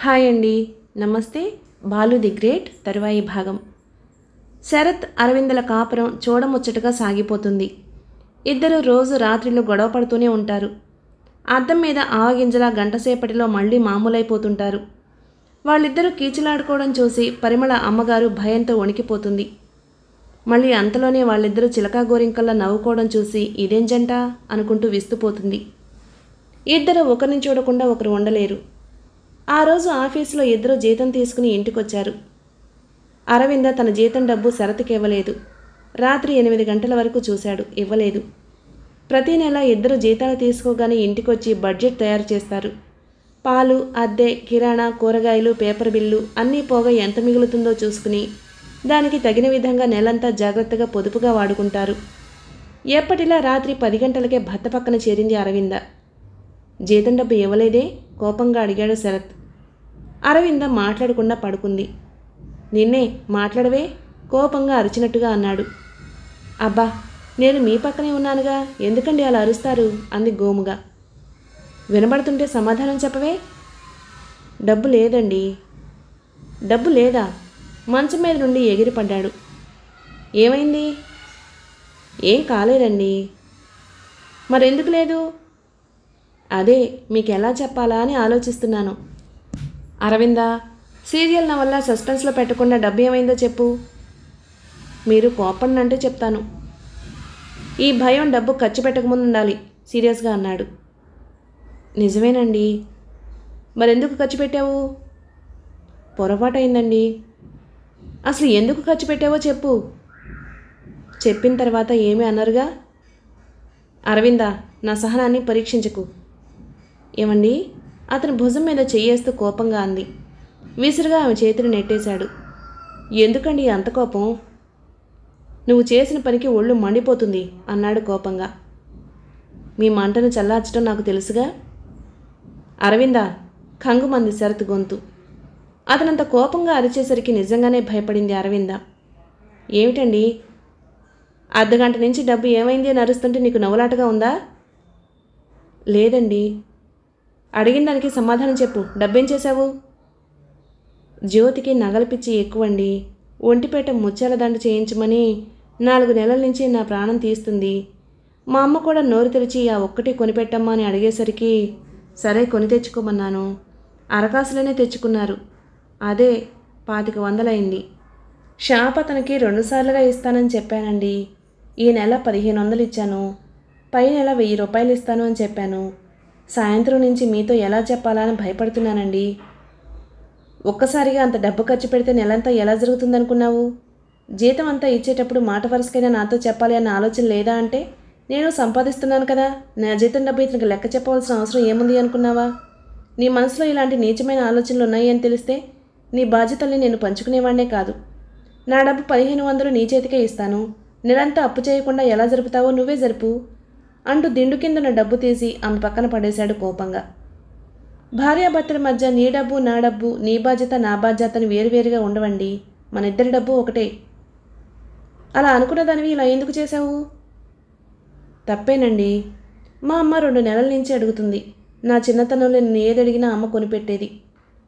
hi అండి నమస్తే Balu the great తరువాయి భాగం శరత్ అరవిందల కాపురం చూడముచ్చటగా సాగిపోతుంది ఇద్దరు రోజు రాత్రిలో గొడవ పడుతూనే ఉంటారు అద్దం మీద ఆవగింజలా గంటసేపటిలో మళ్ళీ మామూలైపోతుంటారు వాళ్ళిద్దరూ కీచులాడుకోవడం చూసి పరిమళ అమ్మగారు భయంతో వణికిపోతుంది మళ్ళీ అంతలోనే వాళ్ళిద్దరూ చిలకా గోరింకల్లా నవ్వుకోవడం చూసి ఇదేంజంటా అనుకుంటూ విస్తుపోతుంది ఇద్దరు ఒకరిని చూడకుండా ఒకరు ఉండలేరు ఆ రోజు ఆఫీసులో ఇద్దరు జీతం తీసుకుని ఇంటికొచ్చారు అరవింద తన జీతం డబ్బు శరత్కి ఇవ్వలేదు రాత్రి ఎనిమిది గంటల వరకు చూశాడు ఇవ్వలేదు ప్రతి నెల ఇద్దరు జీతాలు తీసుకోగానే ఇంటికొచ్చి బడ్జెట్ తయారు చేస్తారు పాలు అద్దె కిరాణా కూరగాయలు పేపర్ బిల్లు అన్నీ పోగా ఎంత మిగులుతుందో చూసుకుని దానికి తగిన విధంగా నెలంతా జాగ్రత్తగా పొదుపుగా వాడుకుంటారు ఎప్పటిలా రాత్రి పది గంటలకే భర్త పక్కన చేరింది అరవింద జీతం డబ్బు ఇవ్వలేదే కోపంగా అడిగాడు శరత్ అరవింద మాట్లాడకుండా పడుకుంది నిన్నే మాట్లాడవే కోపంగా అరిచినట్టుగా అన్నాడు అబ్బా నేను మీ పక్కనే ఉన్నానుగా ఎందుకండి అలా అరుస్తారు అంది గోముగా వినబడుతుంటే సమాధానం చెప్పవే డబ్బు లేదండి డబ్బు లేదా మంచం మీద నుండి ఎగిరిపడ్డాడు ఏమైంది ఏం కాలేదండి మరెందుకు లేదు అదే మీకు ఎలా చెప్పాలా అని ఆలోచిస్తున్నాను అరవిందా సీరియల్ నా వల్ల సస్పెన్స్లో పెట్టకుండా డబ్బు ఏమైందో చెప్పు మీరు కోపడినంటే చెప్తాను ఈ భయం డబ్బు ఖర్చు పెట్టకముందు ఉండాలి సీరియస్గా అన్నాడు నిజమేనండి మరెందుకు ఖర్చు పెట్టావు పొరపాటు అయిందండి అసలు ఎందుకు ఖర్చు పెట్టావో చెప్పు చెప్పిన తర్వాత ఏమి అన్నారుగా అరవిందా నా సహనాన్ని పరీక్షించకు ఏమండి అతని భుజం మీద చెయ్యేస్తూ కోపంగా అంది విసురుగా ఆమె చేతిని నెట్టేశాడు ఎందుకండి అంత కోపం నువ్వు చేసిన పనికి ఒళ్ళు మండిపోతుంది అన్నాడు కోపంగా మీ మంటను చల్లార్చడం నాకు తెలుసుగా అరవిందా కంగుమంది శరత్ గొంతు అతనంత కోపంగా అరిచేసరికి నిజంగానే భయపడింది అరవింద ఏమిటండి అర్ధగంట నుంచి డబ్బు ఏమైంది అని అరుస్తుంటే నీకు నవ్వులాటగా ఉందా లేదండి అడిగిన దానికి సమాధానం చెప్పు డబ్బేం చేశావు జ్యోతికి నగలపిచ్చి ఎక్కువండి ఒంటిపేట ముచ్చాల దండ చేయించమని నాలుగు నెలల నుంచి నా ప్రాణం తీస్తుంది మా అమ్మ కూడా నోరు తెరిచి ఆ ఒక్కటి కొనిపెట్టమ్మా అని అడిగేసరికి సరే కొని తెచ్చుకోమన్నాను అరకాసులోనే తెచ్చుకున్నారు అదే పాతిక వందలైంది షాప్ అతనికి రెండుసార్లుగా ఇస్తానని చెప్పానండి ఈ నెల పదిహేను వందలు ఇచ్చాను పై నెల వెయ్యి రూపాయలు ఇస్తాను అని చెప్పాను సాయంత్రం నుంచి మీతో ఎలా చెప్పాలని భయపడుతున్నానండి ఒక్కసారిగా అంత డబ్బు ఖర్చు పెడితే నెలంతా ఎలా జరుగుతుందనుకున్నావు జీతం అంతా ఇచ్చేటప్పుడు మాట వరుసకైనా నాతో చెప్పాలి అన్న ఆలోచన లేదా అంటే నేను సంపాదిస్తున్నాను కదా నా జీతం డబ్బు ఇతనికి లెక్క చెప్పవలసిన అవసరం ఏముంది అనుకున్నావా నీ మనసులో ఇలాంటి నీచమైన ఆలోచనలు ఉన్నాయి అని తెలిస్తే నీ బాధ్యతల్ని నేను పంచుకునేవాడే కాదు నా డబ్బు పదిహేను వందలు నీ చేతికే ఇస్తాను నెలంతా అప్పు చేయకుండా ఎలా జరుపుతావో నువ్వే జరుపు అంటూ దిండు కిందన డబ్బు తీసి ఆమె పక్కన పడేశాడు కోపంగా భార్యాభర్తల మధ్య నీ డబ్బు నా డబ్బు నీ బాధ్యత నా బాధ్యతని వేరువేరుగా ఉండవండి మన ఇద్దరి డబ్బు ఒకటే అలా అనుకున్న దానివి ఇలా ఎందుకు చేశావు తప్పేనండి మా అమ్మ రెండు నెలల నుంచి అడుగుతుంది నా చిన్నతనంలో నేను ఏదడిగినా అమ్మ కొనిపెట్టేది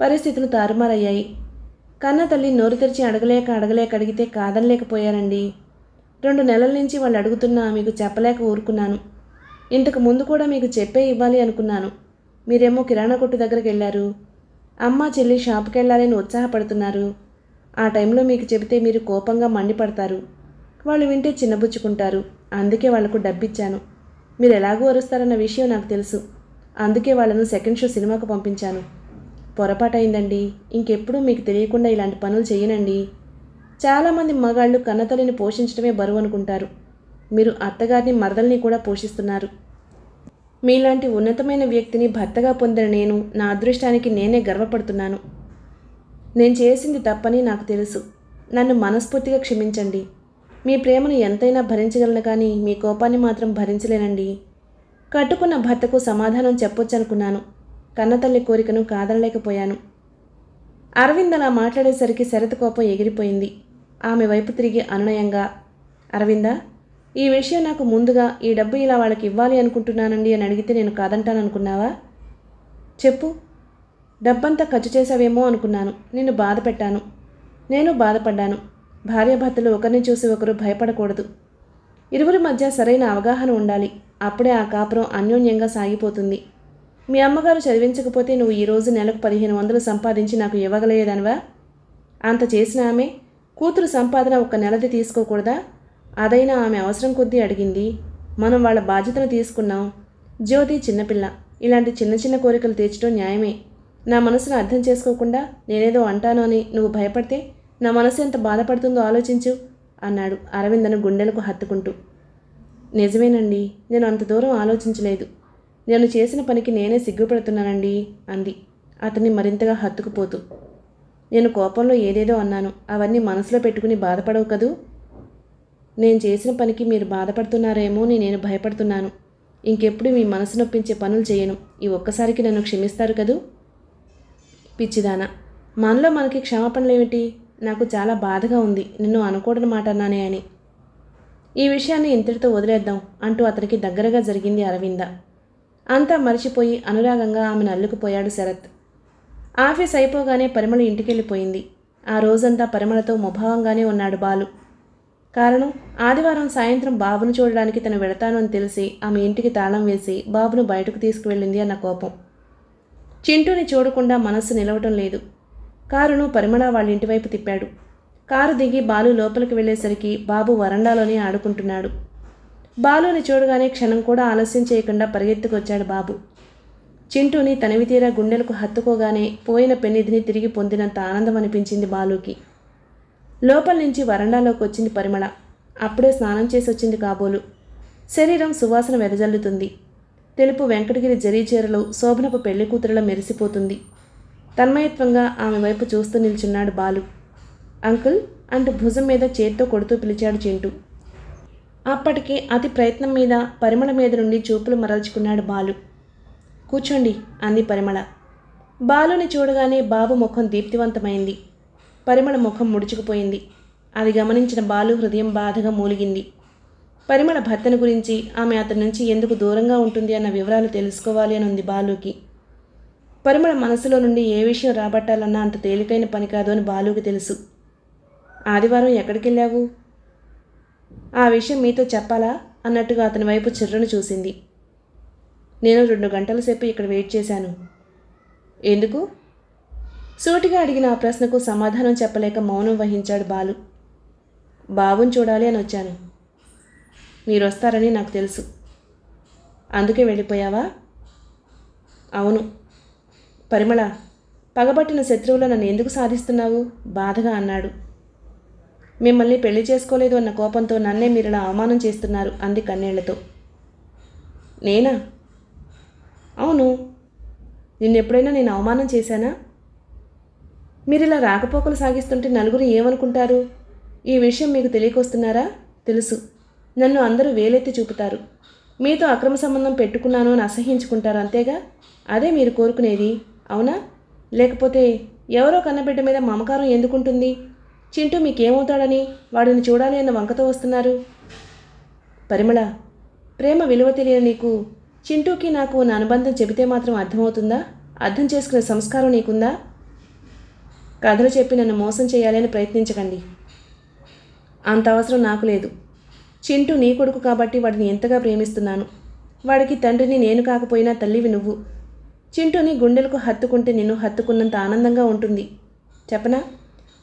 పరిస్థితులు తారుమారయ్యాయి కన్న తల్లి నోరు తెరిచి అడగలేక అడగలేక అడిగితే కాదనలేకపోయానండి రెండు నెలల నుంచి వాళ్ళు అడుగుతున్నా మీకు చెప్పలేక ఊరుకున్నాను ఇంతకు ముందు కూడా మీకు చెప్పే ఇవ్వాలి అనుకున్నాను మీరేమో కిరాణా కొట్టు దగ్గరికి వెళ్ళారు అమ్మ చెల్లి షాప్కి వెళ్ళాలని ఉత్సాహపడుతున్నారు ఆ టైంలో మీకు చెబితే మీరు కోపంగా మండిపడతారు వాళ్ళు వింటే చిన్నబుచ్చుకుంటారు అందుకే వాళ్లకు డబ్బిచ్చాను మీరు ఎలాగూ అరుస్తారన్న విషయం నాకు తెలుసు అందుకే వాళ్ళను సెకండ్ షో సినిమాకు పంపించాను పొరపాటైందండి ఇంకెప్పుడు మీకు తెలియకుండా ఇలాంటి పనులు చేయనండి చాలామంది మగాళ్ళు కన్నతల్లిని పోషించడమే బరువు అనుకుంటారు మీరు అత్తగారిని మరదల్ని కూడా పోషిస్తున్నారు మీలాంటి ఉన్నతమైన వ్యక్తిని భర్తగా పొందిన నేను నా అదృష్టానికి నేనే గర్వపడుతున్నాను నేను చేసింది తప్పని నాకు తెలుసు నన్ను మనస్ఫూర్తిగా క్షమించండి మీ ప్రేమను ఎంతైనా భరించగలను కానీ మీ కోపాన్ని మాత్రం భరించలేనండి కట్టుకున్న భర్తకు సమాధానం చెప్పొచ్చు అనుకున్నాను కన్నతల్లి కోరికను కాదనలేకపోయాను అరవింద్ అలా మాట్లాడేసరికి శరత్ కోపం ఎగిరిపోయింది ఆమె వైపు తిరిగి అనునయంగా అరవిందా ఈ విషయం నాకు ముందుగా ఈ డబ్బు ఇలా వాళ్ళకి ఇవ్వాలి అనుకుంటున్నానండి అని అడిగితే నేను కాదంటాను అనుకున్నావా చెప్పు డబ్బంతా ఖర్చు చేసావేమో అనుకున్నాను నిన్ను బాధ పెట్టాను నేను బాధపడ్డాను భార్యాభర్తలు ఒకరిని చూసి ఒకరు భయపడకూడదు ఇరువురి మధ్య సరైన అవగాహన ఉండాలి అప్పుడే ఆ కాపురం అన్యోన్యంగా సాగిపోతుంది మీ అమ్మగారు చదివించకపోతే నువ్వు ఈరోజు నెలకు పదిహేను వందలు సంపాదించి నాకు ఇవ్వగలయ్యేదనవా అంత చేసిన ఆమె కూతురు సంపాదన ఒక నెలది తీసుకోకూడదా అదైనా ఆమె అవసరం కొద్దీ అడిగింది మనం వాళ్ళ బాధ్యతను తీసుకున్నాం జ్యోతి చిన్నపిల్ల ఇలాంటి చిన్న చిన్న కోరికలు తీర్చడం న్యాయమే నా మనసును అర్థం చేసుకోకుండా నేనేదో అంటాను అని నువ్వు భయపడితే నా మనసు ఎంత బాధపడుతుందో ఆలోచించు అన్నాడు అరవిందను గుండెలకు హత్తుకుంటూ నిజమేనండి నేను అంత దూరం ఆలోచించలేదు నేను చేసిన పనికి నేనే సిగ్గుపడుతున్నానండి అంది అతన్ని మరింతగా హత్తుకుపోతూ నేను కోపంలో ఏదేదో అన్నాను అవన్నీ మనసులో పెట్టుకుని బాధపడవు కదూ నేను చేసిన పనికి మీరు బాధపడుతున్నారేమో నేను భయపడుతున్నాను ఇంకెప్పుడు మీ మనసు నొప్పించే పనులు చేయను ఈ ఒక్కసారికి నన్ను క్షమిస్తారు కదూ పిచ్చిదానా మనలో మనకి క్షమాపణలేమిటి నాకు చాలా బాధగా ఉంది నిన్ను అనుకోవడం మాట అన్నానే అని ఈ విషయాన్ని ఇంతటితో వదిలేద్దాం అంటూ అతనికి దగ్గరగా జరిగింది అరవింద అంతా మరిచిపోయి అనురాగంగా ఆమెను అల్లుకుపోయాడు శరత్ ఆఫీస్ అయిపోగానే పరిమళ ఇంటికెళ్ళిపోయింది ఆ రోజంతా పరిమళతో ముభావంగానే ఉన్నాడు బాలు కారణం ఆదివారం సాయంత్రం బాబును చూడడానికి తను వెళతాను అని తెలిసి ఆమె ఇంటికి తాళం వేసి బాబును బయటకు తీసుకువెళ్ళింది అన్న కోపం చింటూని చూడకుండా మనస్సు నిలవటం లేదు కారును పరిమళ వాళ్ళ ఇంటివైపు తిప్పాడు కారు దిగి బాలు లోపలికి వెళ్ళేసరికి బాబు వరండాలోనే ఆడుకుంటున్నాడు బాలుని చూడగానే క్షణం కూడా ఆలస్యం చేయకుండా పరిగెత్తుకొచ్చాడు బాబు చింటూని తనివి తీరా గుండెలకు హత్తుకోగానే పోయిన పెన్నిధిని తిరిగి పొందినంత ఆనందం అనిపించింది బాలుకి లోపల నుంచి వరండాలోకి వచ్చింది పరిమళ అప్పుడే స్నానం చేసి వచ్చింది కాబోలు శరీరం సువాసన వెదజల్లుతుంది తెలుపు వెంకటగిరి చీరలో శోభనపు పెళ్లి కూతురుల మెరిసిపోతుంది తన్మయత్వంగా ఆమె వైపు చూస్తూ నిల్చున్నాడు బాలు అంకుల్ అంటూ భుజం మీద చేత్తో కొడుతూ పిలిచాడు చింటూ అప్పటికి అతి ప్రయత్నం మీద పరిమళ మీద నుండి చూపులు మరల్చుకున్నాడు బాలు కూర్చోండి అంది పరిమళ బాలుని చూడగానే బాబు ముఖం దీప్తివంతమైంది పరిమళ ముఖం ముడుచుకుపోయింది అది గమనించిన బాలు హృదయం బాధగా మూలిగింది పరిమళ భర్తను గురించి ఆమె అతని నుంచి ఎందుకు దూరంగా ఉంటుంది అన్న వివరాలు తెలుసుకోవాలి అని ఉంది బాలుకి పరిమళ మనసులో నుండి ఏ విషయం రాబట్టాలన్నా అంత తేలికైన పని కాదు అని బాలుకి తెలుసు ఆదివారం ఎక్కడికి వెళ్ళావు ఆ విషయం మీతో చెప్పాలా అన్నట్టుగా అతని వైపు చిర్రను చూసింది నేను రెండు గంటల సేపు ఇక్కడ వెయిట్ చేశాను ఎందుకు సూటిగా అడిగిన ఆ ప్రశ్నకు సమాధానం చెప్పలేక మౌనం వహించాడు బాలు బాబుని చూడాలి అని వచ్చాను మీరు వస్తారని నాకు తెలుసు అందుకే వెళ్ళిపోయావా అవును పరిమళ పగబట్టిన శత్రువులో నన్ను ఎందుకు సాధిస్తున్నావు బాధగా అన్నాడు మిమ్మల్ని పెళ్లి చేసుకోలేదు అన్న కోపంతో నన్నే మీరు ఇలా అవమానం చేస్తున్నారు అంది కన్నీళ్లతో నేనా అవును నిన్నెప్పుడైనా నేను అవమానం చేశానా మీరు ఇలా రాకపోకలు సాగిస్తుంటే నలుగురు ఏమనుకుంటారు ఈ విషయం మీకు తెలియకొస్తున్నారా తెలుసు నన్ను అందరూ వేలెత్తి చూపుతారు మీతో అక్రమ సంబంధం పెట్టుకున్నాను అని అసహించుకుంటారు అంతేగా అదే మీరు కోరుకునేది అవునా లేకపోతే ఎవరో కన్నబిడ్డ మీద మమకారం ఎందుకుంటుంది చింటూ మీకేమవుతాడని వాడిని చూడాలి అన్న వంకతో వస్తున్నారు పరిమళ ప్రేమ విలువ తెలియని నీకు చింటూకి నాకు నా అనుబంధం చెబితే మాత్రం అర్థమవుతుందా అర్థం చేసుకునే సంస్కారం నీకుందా కథలు చెప్పి నన్ను మోసం చేయాలని ప్రయత్నించకండి అంత అవసరం నాకు లేదు చింటూ నీ కొడుకు కాబట్టి వాడిని ఎంతగా ప్రేమిస్తున్నాను వాడికి తండ్రిని నేను కాకపోయినా తల్లివి నువ్వు చింటూని గుండెలకు హత్తుకుంటే నిన్ను హత్తుకున్నంత ఆనందంగా ఉంటుంది చెప్పనా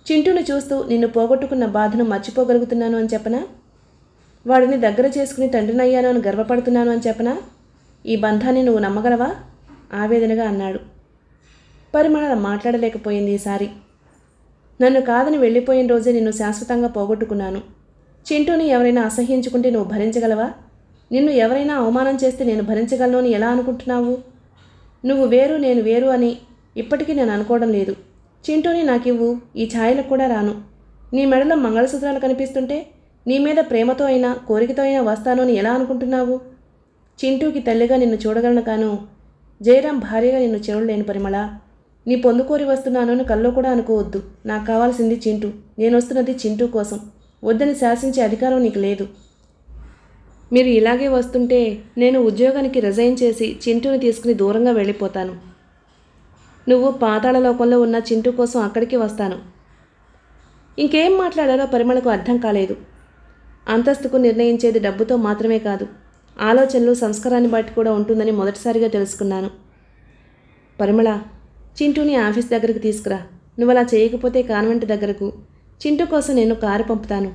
చింటును చూస్తూ నిన్ను పోగొట్టుకున్న బాధను మర్చిపోగలుగుతున్నాను అని చెప్పనా వాడిని దగ్గర చేసుకుని తండ్రినయ్యాను అని గర్వపడుతున్నాను అని చెప్పనా ఈ బంధాన్ని నువ్వు నమ్మగలవా ఆవేదనగా అన్నాడు పరిమళ మాట్లాడలేకపోయింది ఈసారి నన్ను కాదని వెళ్ళిపోయిన రోజే నిన్ను శాశ్వతంగా పోగొట్టుకున్నాను చింటూని ఎవరైనా అసహ్యించుకుంటే నువ్వు భరించగలవా నిన్ను ఎవరైనా అవమానం చేస్తే నేను భరించగలను అని ఎలా అనుకుంటున్నావు నువ్వు వేరు నేను వేరు అని ఇప్పటికీ నేను అనుకోవడం లేదు చింటూని నాకివ్వు ఈ ఛాయలకు కూడా రాను నీ మెడలో మంగళసూత్రాలు కనిపిస్తుంటే నీ మీద ప్రేమతో అయినా కోరికతో అయినా వస్తాను అని ఎలా అనుకుంటున్నావు చింటూకి తల్లిగా నిన్ను చూడగలను కాను జయరాం భార్యగా నిన్ను చూడలేను పరిమళ నీ పొందుకోరి వస్తున్నాను అని కల్లో కూడా అనుకోవద్దు నాకు కావాల్సింది చింటూ నేను వస్తున్నది చింటూ కోసం వద్దని శాసించే అధికారం నీకు లేదు మీరు ఇలాగే వస్తుంటే నేను ఉద్యోగానికి రిజైన్ చేసి చింటూని తీసుకుని దూరంగా వెళ్ళిపోతాను నువ్వు పాతాళ లోకంలో ఉన్న చింటూ కోసం అక్కడికి వస్తాను ఇంకేం మాట్లాడాలో పరిమళకు అర్థం కాలేదు అంతస్తుకు నిర్ణయించేది డబ్బుతో మాత్రమే కాదు ఆలోచనలు సంస్కారాన్ని బట్టి కూడా ఉంటుందని మొదటిసారిగా తెలుసుకున్నాను పరిమళ చింటూని ఆఫీస్ దగ్గరకు తీసుకురా నువ్వు అలా చేయకపోతే కాన్వెంట్ దగ్గరకు చింటూ కోసం నేను కారు పంపుతాను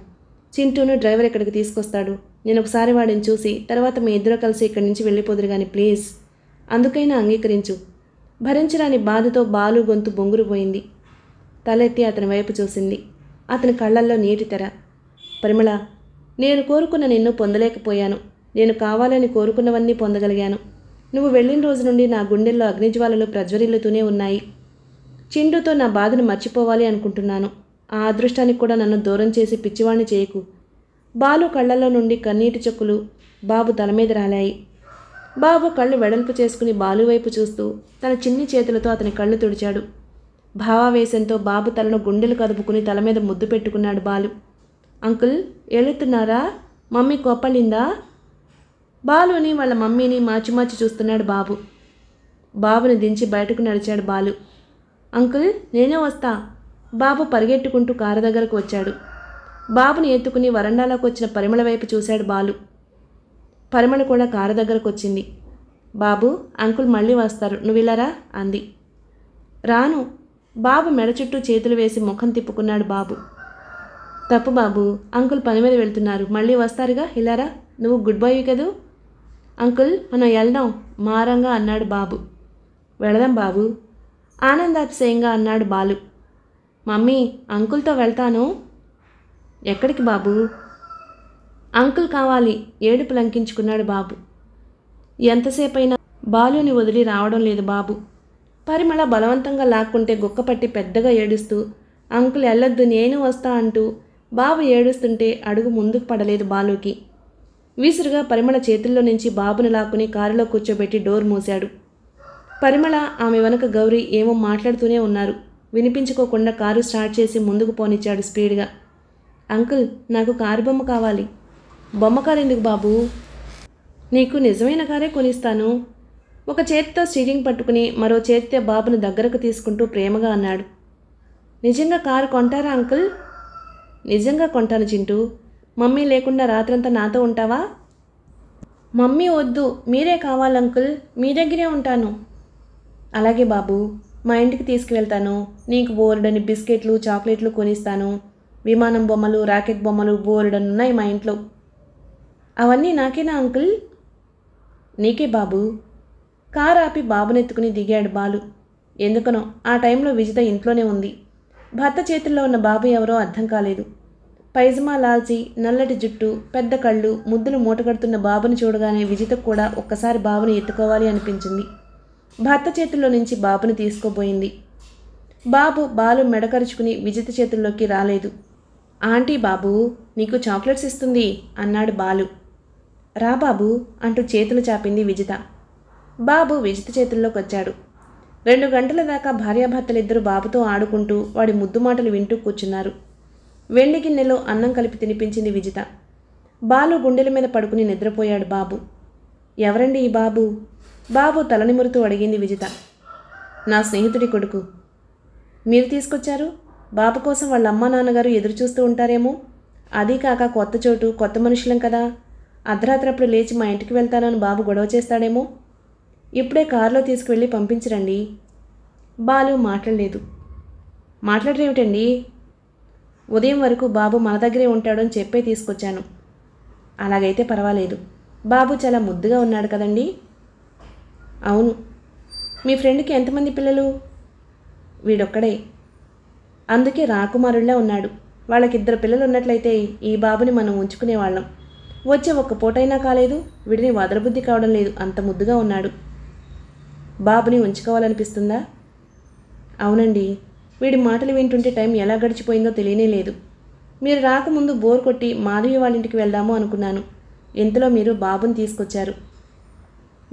చింటూను డ్రైవర్ ఇక్కడికి తీసుకొస్తాడు నేను ఒకసారి వాడిని చూసి తర్వాత మీ ఇద్దరు కలిసి ఇక్కడి నుంచి వెళ్ళిపోదురు కానీ ప్లీజ్ అందుకైనా అంగీకరించు భరించరాని బాధతో బాలు గొంతు బొంగురుపోయింది తలెత్తి అతని వైపు చూసింది అతని కళ్ళల్లో నీటి తెర పరిమళ నేను కోరుకున్న నిన్ను పొందలేకపోయాను నేను కావాలని కోరుకున్నవన్నీ పొందగలిగాను నువ్వు వెళ్ళిన రోజు నుండి నా గుండెల్లో అగ్నిజ్వాలలు ప్రజ్వరిల్లుతూనే ఉన్నాయి చిండుతో నా బాధను మర్చిపోవాలి అనుకుంటున్నాను ఆ అదృష్టానికి కూడా నన్ను దూరం చేసి పిచ్చివాణ్ణి చేయకు బాలు కళ్ళల్లో నుండి కన్నీటి చెక్కులు బాబు తల మీద రాలాయి బాబు కళ్ళు వెడల్పు చేసుకుని బాలు వైపు చూస్తూ తన చిన్ని చేతులతో అతని కళ్ళు తుడిచాడు భావావేశంతో బాబు తలను గుండెలు కదుపుకుని తల మీద ముద్దు పెట్టుకున్నాడు బాలు అంకుల్ ఏలుతున్నారా మమ్మీ కోపలిందా బాలుని వాళ్ళ మమ్మీని మార్చి మార్చి చూస్తున్నాడు బాబు బాబుని దించి బయటకు నడిచాడు బాలు అంకుల్ నేనే వస్తా బాబు పరిగెట్టుకుంటూ కారు దగ్గరకు వచ్చాడు బాబుని ఎత్తుకుని వరండాలోకి వచ్చిన పరిమళ వైపు చూశాడు బాలు పరిమళ కూడా కారు దగ్గరకు వచ్చింది బాబు అంకుల్ మళ్ళీ వస్తారు నువ్వు నువ్విలారా అంది రాను బాబు మెడ చుట్టూ చేతులు వేసి ముఖం తిప్పుకున్నాడు బాబు తప్పు బాబు అంకుల్ పని మీద వెళ్తున్నారు మళ్ళీ వస్తారుగా ఇలారా నువ్వు గుడ్ బాయ్ కదూ అంకుల్ మనం వెళ్దాం మారంగా అన్నాడు బాబు వెళదాం బాబు ఆనందాతిశయంగా అన్నాడు బాలు మమ్మీ అంకుల్తో వెళ్తాను ఎక్కడికి బాబు అంకుల్ కావాలి ఏడుపు లంకించుకున్నాడు బాబు ఎంతసేపైనా బాలుని వదిలి రావడం లేదు బాబు పరిమళ బలవంతంగా లాక్కుంటే గుక్కపట్టి పెద్దగా ఏడుస్తూ అంకుల్ వెళ్ళొద్దు నేను వస్తా అంటూ బాబు ఏడుస్తుంటే అడుగు ముందుకు పడలేదు బాలుకి విసురుగా పరిమళ చేతుల్లో నుంచి బాబుని లాక్కుని కారులో కూర్చోబెట్టి డోర్ మూశాడు పరిమళ ఆమె వెనక గౌరీ ఏమో మాట్లాడుతూనే ఉన్నారు వినిపించుకోకుండా కారు స్టార్ట్ చేసి ముందుకు పోనిచ్చాడు స్పీడ్గా అంకుల్ నాకు కారు బొమ్మ కావాలి బొమ్మ కారు ఎందుకు బాబు నీకు నిజమైన కారే కొనిస్తాను ఒక చేతితో స్టీరింగ్ పట్టుకుని మరో చేతితో బాబును దగ్గరకు తీసుకుంటూ ప్రేమగా అన్నాడు నిజంగా కారు కొంటారా అంకుల్ నిజంగా కొంటాను చింటూ మమ్మీ లేకుండా రాత్రంతా నాతో ఉంటావా మమ్మీ వద్దు మీరే కావాలి అంకుల్ మీ దగ్గరే ఉంటాను అలాగే బాబు మా ఇంటికి తీసుకువెళ్తాను నీకు బోర్డని బిస్కెట్లు చాక్లెట్లు కొనిస్తాను విమానం బొమ్మలు రాకెట్ బొమ్మలు బోర్డని ఉన్నాయి మా ఇంట్లో అవన్నీ నాకేనా అంకుల్ నీకే బాబు కార్ ఆపి బాబునెత్తుకుని దిగాడు బాలు ఎందుకనో ఆ టైంలో విజిత ఇంట్లోనే ఉంది భర్త చేతుల్లో ఉన్న బాబు ఎవరో అర్థం కాలేదు పైజమా లాల్చీ నల్లటి జుట్టు పెద్ద కళ్ళు ముద్దులు మూటగడుతున్న బాబుని చూడగానే విజిత కూడా ఒక్కసారి బాబుని ఎత్తుకోవాలి అనిపించింది భర్త చేతుల్లో నుంచి బాబుని తీసుకోబోయింది బాబు బాలు మెడకరుచుకుని విజిత చేతుల్లోకి రాలేదు ఆంటీ బాబు నీకు చాక్లెట్స్ ఇస్తుంది అన్నాడు బాలు రా బాబు అంటూ చేతులు చాపింది విజిత బాబు విజిత చేతుల్లోకి వచ్చాడు రెండు గంటల దాకా భార్యాభర్తలిద్దరూ బాబుతో ఆడుకుంటూ వాడి ముద్దు మాటలు వింటూ కూర్చున్నారు వెండి గిన్నెలో అన్నం కలిపి తినిపించింది విజిత బాలు గుండెల మీద పడుకుని నిద్రపోయాడు బాబు ఎవరండి ఈ బాబు బాబు తలనిమురుతూ అడిగింది విజిత నా స్నేహితుడి కొడుకు మీరు తీసుకొచ్చారు బాబు కోసం వాళ్ళ అమ్మ నాన్నగారు ఎదురు చూస్తూ ఉంటారేమో అది కాక కొత్త చోటు కొత్త మనుషులం కదా అర్ధరాత్రప్పుడు లేచి మా ఇంటికి వెళ్తానని బాబు గొడవ చేస్తాడేమో ఇప్పుడే కారులో తీసుకువెళ్ళి పంపించరండి బాలు మాట్లాడలేదు మాట్లాడరేమిటండి ఉదయం వరకు బాబు మన దగ్గరే ఉంటాడని చెప్పే తీసుకొచ్చాను అలాగైతే పర్వాలేదు బాబు చాలా ముద్దుగా ఉన్నాడు కదండి అవును మీ ఫ్రెండ్కి ఎంతమంది పిల్లలు వీడొక్కడే అందుకే రాకుమారుల్లా ఉన్నాడు వాళ్ళకిద్దరు పిల్లలు ఉన్నట్లయితే ఈ బాబుని మనం ఉంచుకునేవాళ్ళం వచ్చే ఒక్క పూటైనా కాలేదు వీడిని వదరబుద్ధి కావడం లేదు అంత ముద్దుగా ఉన్నాడు బాబుని ఉంచుకోవాలనిపిస్తుందా అవునండి వీడి మాటలు వింటుంటే టైం ఎలా గడిచిపోయిందో తెలియనే లేదు మీరు రాకముందు బోర్ కొట్టి మాధవి వాళ్ళ ఇంటికి వెళ్దాము అనుకున్నాను ఇంతలో మీరు బాబుని తీసుకొచ్చారు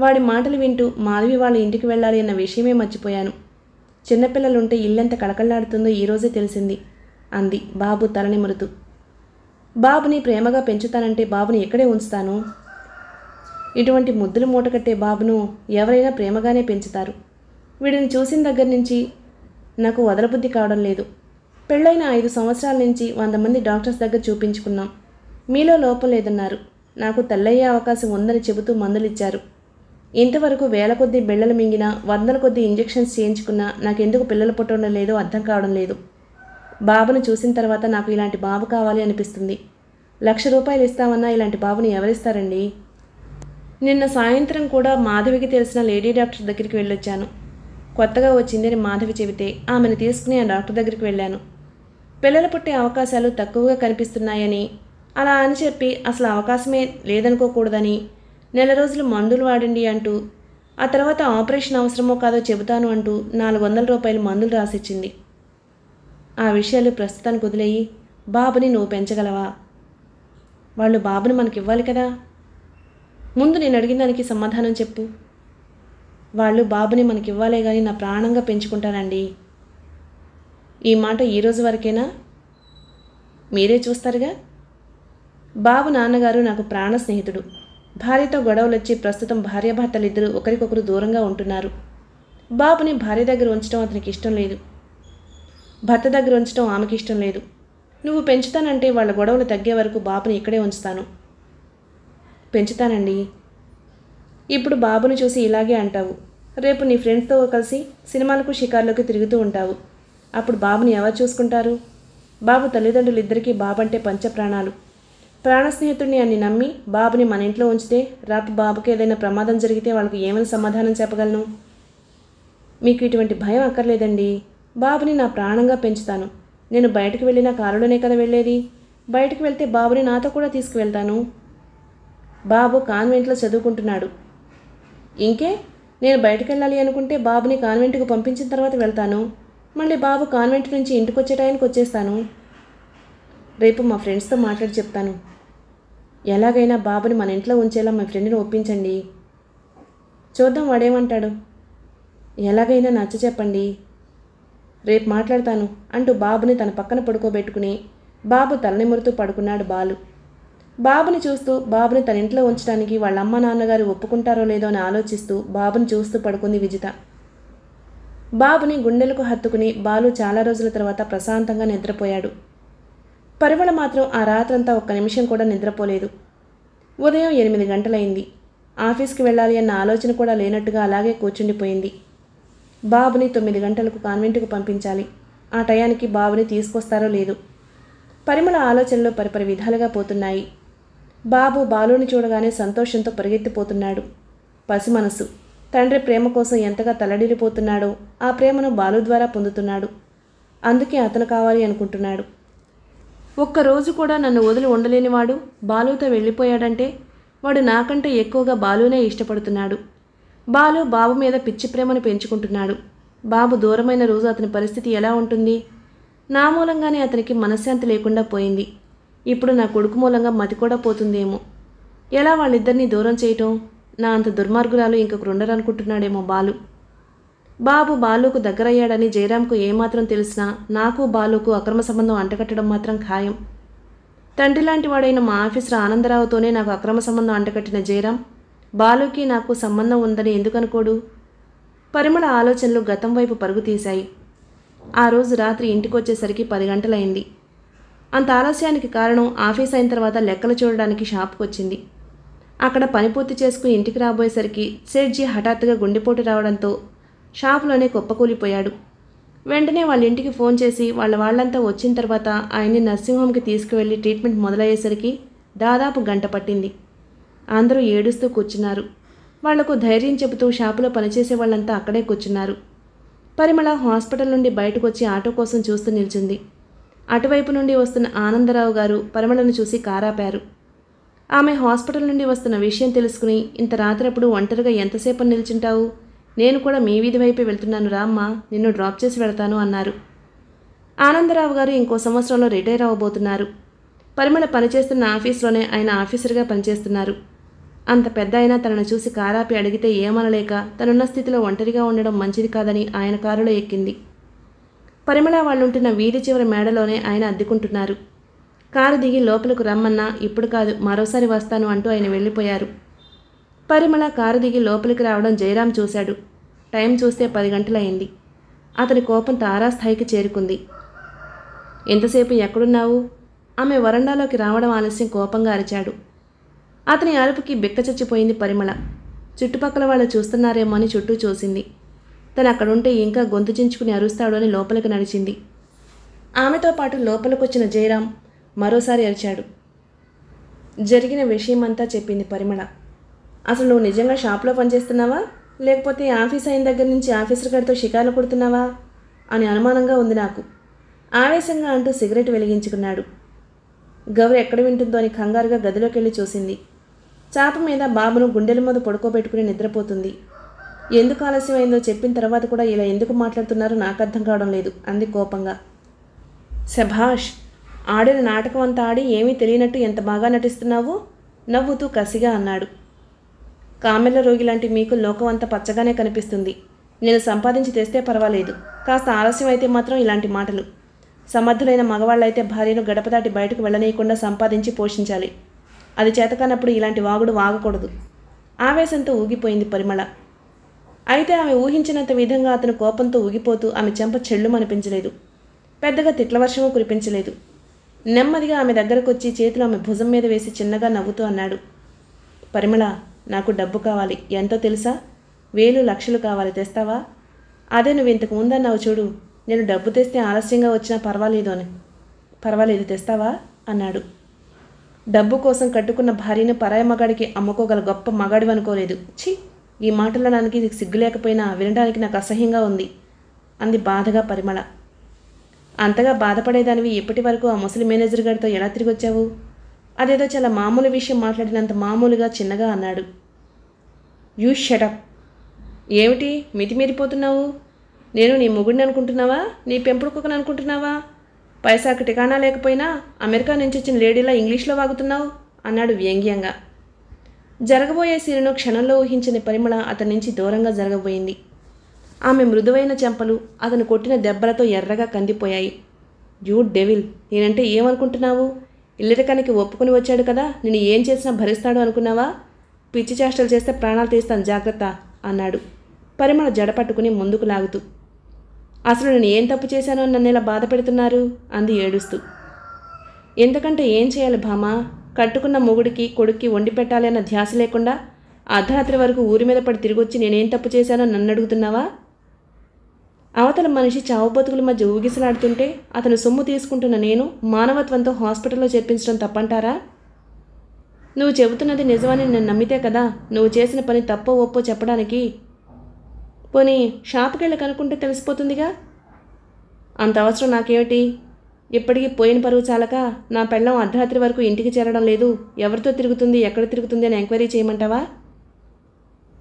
వాడి మాటలు వింటూ మాధవి వాళ్ళ ఇంటికి వెళ్ళాలి అన్న విషయమే మర్చిపోయాను చిన్నపిల్లలుంటే ఇల్లెంత కళకళలాడుతుందో ఈరోజే తెలిసింది అంది బాబు తలనిమురుతూ బాబుని ప్రేమగా పెంచుతానంటే బాబుని ఎక్కడే ఉంచుతాను ఇటువంటి ముద్దులు మూటకట్టే బాబును ఎవరైనా ప్రేమగానే పెంచుతారు వీడిని చూసిన దగ్గర నుంచి నాకు వదలబుద్ధి కావడం లేదు పెళ్ళైన ఐదు సంవత్సరాల నుంచి వంద మంది డాక్టర్స్ దగ్గర చూపించుకున్నాం మీలో లోపం లేదన్నారు నాకు తెల్లయ్యే అవకాశం ఉందని చెబుతూ మందులిచ్చారు ఇంతవరకు వేల కొద్ది బిళ్ళలు మింగినా వందల కొద్ది ఇంజెక్షన్స్ చేయించుకున్నా నాకెందుకు పిల్లలు పుట్టడం లేదో అర్థం కావడం లేదు బాబును చూసిన తర్వాత నాకు ఇలాంటి బాబు కావాలి అనిపిస్తుంది లక్ష రూపాయలు ఇస్తామన్నా ఇలాంటి బాబుని ఎవరిస్తారండి నిన్న సాయంత్రం కూడా మాధవికి తెలిసిన లేడీ డాక్టర్ దగ్గరికి వెళ్ళొచ్చాను కొత్తగా వచ్చిందని మాధవి చెబితే ఆమెను తీసుకుని ఆ డాక్టర్ దగ్గరికి వెళ్ళాను పిల్లలు పుట్టే అవకాశాలు తక్కువగా కనిపిస్తున్నాయని అలా అని చెప్పి అసలు అవకాశమే లేదనుకోకూడదని నెల రోజులు మందులు వాడండి అంటూ ఆ తర్వాత ఆపరేషన్ అవసరమో కాదో చెబుతాను అంటూ నాలుగు వందల రూపాయలు మందులు రాసిచ్చింది ఆ విషయాలు ప్రస్తుతానికి వదిలేయి బాబుని నువ్వు పెంచగలవా వాళ్ళు బాబుని మనకివ్వాలి కదా ముందు నేను అడిగిన దానికి సమాధానం చెప్పు వాళ్ళు బాబుని మనకి ఇవ్వాలే కానీ నా ప్రాణంగా పెంచుకుంటానండి ఈ మాట ఈరోజు వరకేనా మీరే చూస్తారుగా బాబు నాన్నగారు నాకు ప్రాణ స్నేహితుడు భార్యతో గొడవలు వచ్చి ప్రస్తుతం ఇద్దరు ఒకరికొకరు దూరంగా ఉంటున్నారు బాబుని భార్య దగ్గర ఉంచడం అతనికి ఇష్టం లేదు భర్త దగ్గర ఉంచడం ఆమెకి ఇష్టం లేదు నువ్వు పెంచుతానంటే వాళ్ళ గొడవలు తగ్గే వరకు బాబుని ఇక్కడే ఉంచుతాను పెంచుతానండి ఇప్పుడు బాబును చూసి ఇలాగే అంటావు రేపు నీ ఫ్రెండ్స్తో కలిసి సినిమాలకు షికార్లోకి తిరుగుతూ ఉంటావు అప్పుడు బాబుని ఎవరు చూసుకుంటారు బాబు తల్లిదండ్రులు ఇద్దరికీ బాబంటే పంచప్రాణాలు ప్రాణ స్నేహితుడిని అని నమ్మి బాబుని మన ఇంట్లో ఉంచితే రేపు బాబుకి ఏదైనా ప్రమాదం జరిగితే వాళ్ళకు ఏమైనా సమాధానం చెప్పగలను మీకు ఇటువంటి భయం అక్కర్లేదండి బాబుని నా ప్రాణంగా పెంచుతాను నేను బయటకు వెళ్ళిన కారులోనే కదా వెళ్ళేది బయటకు వెళ్తే బాబుని నాతో కూడా తీసుకువెళ్తాను బాబు కాన్వెంట్లో చదువుకుంటున్నాడు ఇంకే నేను బయటకు వెళ్ళాలి అనుకుంటే బాబుని కాన్వెంట్కి పంపించిన తర్వాత వెళ్తాను మళ్ళీ బాబు కాన్వెంట్ నుంచి ఇంటికి వచ్చే టైంకి వచ్చేస్తాను రేపు మా ఫ్రెండ్స్తో మాట్లాడి చెప్తాను ఎలాగైనా బాబుని మన ఇంట్లో ఉంచేలా మా ఫ్రెండ్ని ఒప్పించండి చూద్దాం వాడేమంటాడు ఎలాగైనా నచ్చ చెప్పండి రేపు మాట్లాడతాను అంటూ బాబుని తన పక్కన పడుకోబెట్టుకుని బాబు తలనిమురుతూ పడుకున్నాడు బాలు బాబుని చూస్తూ బాబుని తన ఇంట్లో ఉంచడానికి వాళ్ళ అమ్మ నాన్నగారు ఒప్పుకుంటారో లేదో అని ఆలోచిస్తూ బాబుని చూస్తూ పడుకుంది విజిత బాబుని గుండెలకు హత్తుకుని బాలు చాలా రోజుల తర్వాత ప్రశాంతంగా నిద్రపోయాడు పరిమళ మాత్రం ఆ రాత్రంతా ఒక్క నిమిషం కూడా నిద్రపోలేదు ఉదయం ఎనిమిది గంటలైంది ఆఫీస్కి వెళ్ళాలి అన్న ఆలోచన కూడా లేనట్టుగా అలాగే కూర్చుండిపోయింది బాబుని తొమ్మిది గంటలకు కాన్వెంట్కు పంపించాలి ఆ టయానికి బాబుని తీసుకొస్తారో లేదు పరిమళ ఆలోచనలు పరిపరి విధాలుగా పోతున్నాయి బాబు బాలుని చూడగానే సంతోషంతో పరిగెత్తిపోతున్నాడు పసి మనసు తండ్రి ప్రేమ కోసం ఎంతగా తలడిల్లిపోతున్నాడో ఆ ప్రేమను బాలు ద్వారా పొందుతున్నాడు అందుకే అతను కావాలి అనుకుంటున్నాడు ఒక్కరోజు కూడా నన్ను వదిలి ఉండలేనివాడు బాలుతో వెళ్ళిపోయాడంటే వాడు నాకంటే ఎక్కువగా బాలునే ఇష్టపడుతున్నాడు బాలు బాబు మీద పిచ్చి ప్రేమను పెంచుకుంటున్నాడు బాబు దూరమైన రోజు అతని పరిస్థితి ఎలా ఉంటుంది నా మూలంగానే అతనికి మనశ్శాంతి లేకుండా పోయింది ఇప్పుడు నా కొడుకు మూలంగా మతి కూడా పోతుందేమో ఎలా వాళ్ళిద్దరినీ దూరం చేయటం నా అంత దుర్మార్గురాలు ఇంకొకరు ఉండరనుకుంటున్నాడేమో బాలు బాబు బాలుకు దగ్గరయ్యాడని జయరాంకు ఏమాత్రం తెలిసినా నాకు బాలుకు అక్రమ సంబంధం అంటకట్టడం మాత్రం ఖాయం తండ్రి లాంటి వాడైన మా ఆఫీసర్ ఆనందరావుతోనే నాకు అక్రమ సంబంధం అంటకట్టిన జయరాం బాలుకి నాకు సంబంధం ఉందని ఎందుకనుకోడు పరిమళ ఆలోచనలు గతం వైపు పరుగు తీశాయి ఆ రోజు రాత్రి ఇంటికొచ్చేసరికి పది గంటలైంది అంత ఆలస్యానికి కారణం ఆఫీస్ అయిన తర్వాత లెక్కలు చూడడానికి షాప్కి వచ్చింది అక్కడ పని పూర్తి చేసుకుని ఇంటికి రాబోయేసరికి సేట్జీ హఠాత్తుగా గుండెపోటు రావడంతో షాపులోనే కుప్పకూలిపోయాడు వెంటనే వాళ్ళ ఇంటికి ఫోన్ చేసి వాళ్ళ వాళ్ళంతా వచ్చిన తర్వాత ఆయన్ని నర్సింగ్ హోమ్కి తీసుకువెళ్ళి ట్రీట్మెంట్ మొదలయ్యేసరికి దాదాపు గంట పట్టింది అందరూ ఏడుస్తూ కూర్చున్నారు వాళ్లకు ధైర్యం చెబుతూ షాపులో పనిచేసే వాళ్ళంతా అక్కడే కూర్చున్నారు పరిమళ హాస్పిటల్ నుండి బయటకు వచ్చి ఆటో కోసం చూస్తూ నిల్చుంది అటువైపు నుండి వస్తున్న ఆనందరావు గారు పరిమళను చూసి కారాపారు ఆమె హాస్పిటల్ నుండి వస్తున్న విషయం తెలుసుకుని ఇంత రాత్రప్పుడు ఒంటరిగా ఎంతసేపు నిల్చుంటావు నేను కూడా మీ వీధి వైపు వెళ్తున్నాను రామ్మ నిన్ను డ్రాప్ చేసి వెళతాను అన్నారు ఆనందరావు గారు ఇంకో సంవత్సరంలో రిటైర్ అవ్వబోతున్నారు పరిమళ పనిచేస్తున్న ఆఫీస్లోనే ఆయన ఆఫీసర్గా పనిచేస్తున్నారు అంత పెద్ద అయినా తనను చూసి కారాపి అడిగితే ఏమనలేక తనున్న స్థితిలో ఒంటరిగా ఉండడం మంచిది కాదని ఆయన కారులో ఎక్కింది పరిమళ వాళ్ళుంటున్న వీధి చివరి మేడలోనే ఆయన అద్దెకుంటున్నారు కారు దిగి లోపలకు రమ్మన్నా ఇప్పుడు కాదు మరోసారి వస్తాను అంటూ ఆయన వెళ్ళిపోయారు పరిమళ కారు దిగి లోపలికి రావడం జయరాం చూశాడు టైం చూస్తే పది గంటలయ్యింది అతని కోపం తారాస్థాయికి చేరుకుంది ఎంతసేపు ఎక్కడున్నావు ఆమె వరండాలోకి రావడం ఆలస్యం కోపంగా అరిచాడు అతని అరుపుకి బిక్క చచ్చిపోయింది పరిమళ చుట్టుపక్కల వాళ్ళు చూస్తున్నారేమో అని చుట్టూ చూసింది తను అక్కడుంటే ఇంకా గొంతు చించుకుని అరుస్తాడు అని లోపలికి నడిచింది ఆమెతో పాటు లోపలికొచ్చిన జయరాం మరోసారి అరిచాడు జరిగిన విషయమంతా చెప్పింది పరిమళ అసలు నువ్వు నిజంగా షాప్లో పనిచేస్తున్నావా లేకపోతే ఆఫీస్ అయిన దగ్గర నుంచి ఆఫీసర్ గారితో షికార్లు కొడుతున్నావా అని అనుమానంగా ఉంది నాకు ఆవేశంగా అంటూ సిగరెట్ వెలిగించుకున్నాడు గౌరి ఎక్కడ వింటుందో అని కంగారుగా గదిలోకి వెళ్ళి చూసింది చాప మీద బాబును గుండెల మీద పడుకోబెట్టుకుని నిద్రపోతుంది ఎందుకు ఆలస్యమైందో చెప్పిన తర్వాత కూడా ఇలా ఎందుకు మాట్లాడుతున్నారో నాకు అర్థం కావడం లేదు అంది కోపంగా శభాష్ ఆడిన నాటకం అంతా ఆడి ఏమీ తెలియనట్టు ఎంత బాగా నటిస్తున్నావు నవ్వుతూ కసిగా అన్నాడు కామెల రోగి లాంటి మీకు లోకం అంతా పచ్చగానే కనిపిస్తుంది నేను సంపాదించి తెస్తే పర్వాలేదు కాస్త ఆలస్యం అయితే మాత్రం ఇలాంటి మాటలు సమర్థులైన మగవాళ్ళైతే భార్యను గడప దాటి బయటకు వెళ్ళనీయకుండా సంపాదించి పోషించాలి అది చేతకానప్పుడు ఇలాంటి వాగుడు వాగకూడదు ఆవేశంతో ఊగిపోయింది పరిమళ అయితే ఆమె ఊహించినంత విధంగా అతను కోపంతో ఊగిపోతూ ఆమె చెంప అనిపించలేదు పెద్దగా తిట్లవర్షము కురిపించలేదు నెమ్మదిగా ఆమె దగ్గరకు వచ్చి చేతులు ఆమె భుజం మీద వేసి చిన్నగా నవ్వుతూ అన్నాడు పరిమళ నాకు డబ్బు కావాలి ఎంతో తెలుసా వేలు లక్షలు కావాలి తెస్తావా అదే నువ్వు ఇంతకు ముందన్నావు చూడు నేను డబ్బు తెస్తే ఆలస్యంగా వచ్చినా పర్వాలేదు అని పర్వాలేదు తెస్తావా అన్నాడు డబ్బు కోసం కట్టుకున్న భార్యను పరాయ మగాడికి అమ్ముకోగల గొప్ప మగాడివనుకోలేదు ఛీ ఈ మాటలడానికి సిగ్గు లేకపోయినా వినడానికి నాకు అసహ్యంగా ఉంది అంది బాధగా పరిమళ అంతగా బాధపడేదానివి ఇప్పటి వరకు ఆ ముసలి మేనేజర్ గారితో ఎలా తిరిగి వచ్చావు అదేదో చాలా మామూలు విషయం మాట్లాడినంత మామూలుగా చిన్నగా అన్నాడు యూ షటప్ ఏమిటి మితిమీరిపోతున్నావు నేను నీ మొగుడిని అనుకుంటున్నావా నీ పెంపుడు కుక్కని అనుకుంటున్నావా పైసాకు టికాణా లేకపోయినా అమెరికా నుంచి వచ్చిన లేడీలా ఇంగ్లీష్లో వాగుతున్నావు అన్నాడు వ్యంగ్యంగా జరగబోయే సీరును క్షణంలో ఊహించని పరిమళ అతని నుంచి దూరంగా జరగబోయింది ఆమె మృదువైన చెంపలు అతను కొట్టిన దెబ్బలతో ఎర్రగా కందిపోయాయి యూ డెవిల్ నేనంటే ఏమనుకుంటున్నావు ఇల్లరికానికి ఒప్పుకుని వచ్చాడు కదా నేను ఏం చేసినా భరిస్తాడు అనుకున్నావా పిచ్చి చేష్టలు చేస్తే ప్రాణాలు తీస్తాను జాగ్రత్త అన్నాడు పరిమళ జడ పట్టుకుని ముందుకు లాగుతూ అసలు నేను ఏం తప్పు చేశానో నన్ను ఇలా బాధ పెడుతున్నారు అంది ఏడుస్తూ ఎందుకంటే ఏం చేయాలి భామా కట్టుకున్న మొగుడికి కొడుక్కి వండి పెట్టాలన్న ధ్యాస లేకుండా అర్ధరాత్రి వరకు ఊరి మీద పడి తిరిగొచ్చి నేనేం తప్పు చేశానో నన్ను అడుగుతున్నావా అవతల మనిషి చావు మధ్య ఊగిసలాడుతుంటే అతను సొమ్ము తీసుకుంటున్న నేను మానవత్వంతో హాస్పిటల్లో చేర్పించడం తప్పంటారా నువ్వు చెబుతున్నది నిజమని నేను నమ్మితే కదా నువ్వు చేసిన పని తప్పో ఒప్పో చెప్పడానికి పోనీ షాప్కి వెళ్ళి కనుక్కుంటే తెలిసిపోతుందిగా అంత అవసరం నాకేమిటి ఇప్పటికీ పోయిన పరువు చాలక నా పెళ్ళం అర్ధరాత్రి వరకు ఇంటికి చేరడం లేదు ఎవరితో తిరుగుతుంది ఎక్కడ తిరుగుతుంది అని ఎంక్వైరీ చేయమంటావా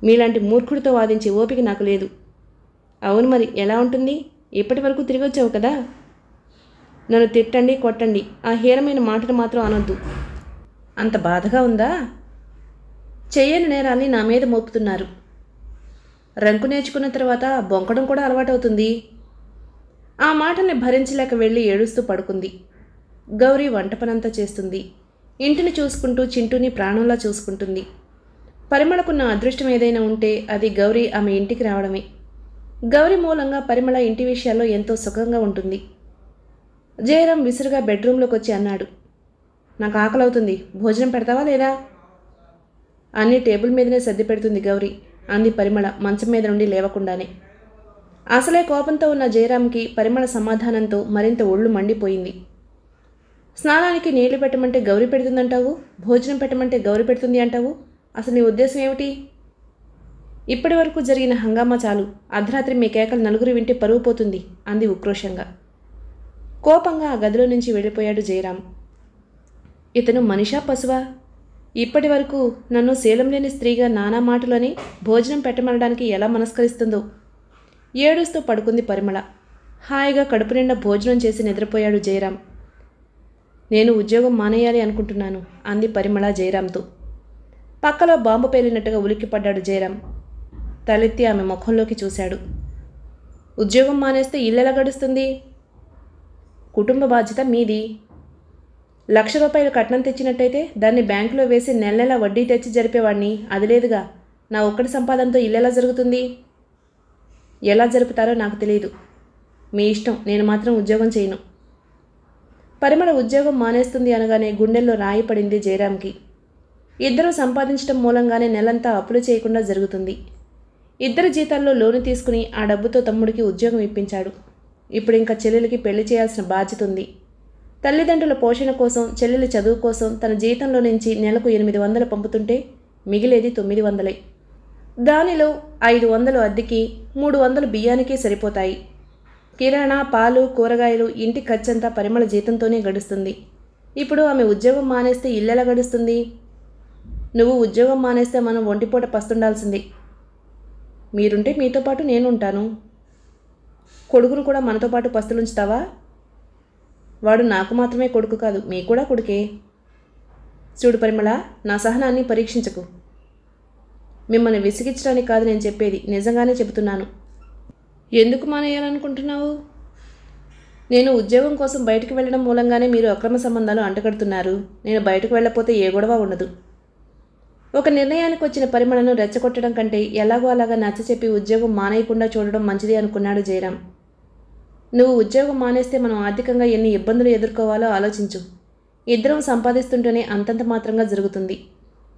మీలాంటి మూర్ఖుడితో వాదించే ఓపిక నాకు లేదు అవును మరి ఎలా ఉంటుంది ఇప్పటి వరకు తిరిగి వచ్చావు కదా నన్ను తిట్టండి కొట్టండి ఆ హీరమైన మాటలు మాత్రం అనొద్దు అంత బాధగా ఉందా చెయ్యని నేరాన్ని నా మీద మోపుతున్నారు రంకు నేర్చుకున్న తర్వాత బొంకడం కూడా అలవాటవుతుంది ఆ మాటని భరించలేక వెళ్ళి ఏడుస్తూ పడుకుంది గౌరీ వంటపనంతా చేస్తుంది ఇంటిని చూసుకుంటూ చింటూని ప్రాణంలా చూసుకుంటుంది పరిమళకున్న అదృష్టం ఏదైనా ఉంటే అది గౌరీ ఆమె ఇంటికి రావడమే గౌరీ మూలంగా పరిమళ ఇంటి విషయాల్లో ఎంతో సుఖంగా ఉంటుంది జయరాం విసురుగా బెడ్రూమ్లోకి వచ్చి అన్నాడు నాకు ఆకలవుతుంది భోజనం పెడతావా లేదా అన్ని టేబుల్ మీదనే సర్ది పెడుతుంది గౌరీ అంది పరిమళ మంచం మీద నుండి లేవకుండానే అసలే కోపంతో ఉన్న జయరామ్కి పరిమళ సమాధానంతో మరింత ఒళ్ళు మండిపోయింది స్నానానికి నీళ్లు పెట్టమంటే పెడుతుంది పెడుతుందంటావు భోజనం పెట్టమంటే గౌరీ పెడుతుంది అంటావు అసలు నీ ఉద్దేశం ఏమిటి ఇప్పటి వరకు జరిగిన హంగామా చాలు అర్ధరాత్రి మీ కేకలు నలుగురు వింటే పరువు పోతుంది అంది ఉక్రోషంగా కోపంగా ఆ గదిలో నుంచి వెళ్ళిపోయాడు జయరాం ఇతను మనిషా పశువా ఇప్పటి వరకు నన్ను శీలం లేని స్త్రీగా నానా మాటలని భోజనం పెట్టమనడానికి ఎలా మనస్కరిస్తుందో ఏడుస్తూ పడుకుంది పరిమళ హాయిగా కడుపు నిండా భోజనం చేసి నిద్రపోయాడు జయరాం నేను ఉద్యోగం మానేయాలి అనుకుంటున్నాను అంది పరిమళ జయరాంతో పక్కలో బాంబు పేలినట్టుగా ఉలిక్కిపడ్డాడు జయరాం తలెత్తి ఆమె ముఖంలోకి చూశాడు ఉద్యోగం మానేస్తే ఇల్లెలా గడుస్తుంది కుటుంబ బాధ్యత మీది లక్ష రూపాయలు కట్నం తెచ్చినట్టయితే దాన్ని బ్యాంకులో వేసి నెల నెల వడ్డీ తెచ్చి జరిపేవాడిని అది లేదుగా నా ఒక్కటి సంపాదనతో ఇల్లెలా జరుగుతుంది ఎలా జరుపుతారో నాకు తెలియదు మీ ఇష్టం నేను మాత్రం ఉద్యోగం చేయను పరిమళ ఉద్యోగం మానేస్తుంది అనగానే గుండెల్లో రాయి పడింది జయరామ్కి ఇద్దరు సంపాదించడం మూలంగానే నెలంతా అప్పులు చేయకుండా జరుగుతుంది ఇద్దరు జీతాల్లో లోను తీసుకుని ఆ డబ్బుతో తమ్ముడికి ఉద్యోగం ఇప్పించాడు ఇప్పుడు ఇంకా చెల్లెలకి పెళ్లి చేయాల్సిన బాధ్యత ఉంది తల్లిదండ్రుల పోషణ కోసం చెల్లెల చదువు కోసం తన జీతంలో నుంచి నెలకు ఎనిమిది వందలు పంపుతుంటే మిగిలేది తొమ్మిది వందలే దానిలో ఐదు వందలు అద్దెకి మూడు వందలు బియ్యానికి సరిపోతాయి కిరాణా పాలు కూరగాయలు ఇంటి ఖర్చంతా పరిమళ జీతంతోనే గడుస్తుంది ఇప్పుడు ఆమె ఉద్యోగం మానేస్తే ఇల్లెలా గడుస్తుంది నువ్వు ఉద్యోగం మానేస్తే మనం ఒంటిపూట పస్తుండాల్సింది మీరుంటే మీతో పాటు నేను ఉంటాను కొడుకును కూడా మనతో పాటు పస్తులుంచుతావా వాడు నాకు మాత్రమే కొడుకు కాదు మీకు కూడా కొడుకే చూడు పరిమళ నా సహనాన్ని పరీక్షించకు మిమ్మల్ని విసిగించడానికి కాదు నేను చెప్పేది నిజంగానే చెబుతున్నాను ఎందుకు మానేయాలనుకుంటున్నావు నేను ఉద్యోగం కోసం బయటకు వెళ్ళడం మూలంగానే మీరు అక్రమ సంబంధాలు అంటగడుతున్నారు నేను బయటకు వెళ్ళకపోతే ఏ గొడవ ఉండదు ఒక నిర్ణయానికి వచ్చిన పరిమళను రెచ్చగొట్టడం కంటే ఎలాగో అలాగా నచ్చ చెప్పి ఉద్యోగం మానేయకుండా చూడడం మంచిది అనుకున్నాడు జయరాం నువ్వు ఉద్యోగం మానేస్తే మనం ఆర్థికంగా ఎన్ని ఇబ్బందులు ఎదుర్కోవాలో ఆలోచించు ఇద్దరం సంపాదిస్తుంటేనే అంతంత మాత్రంగా జరుగుతుంది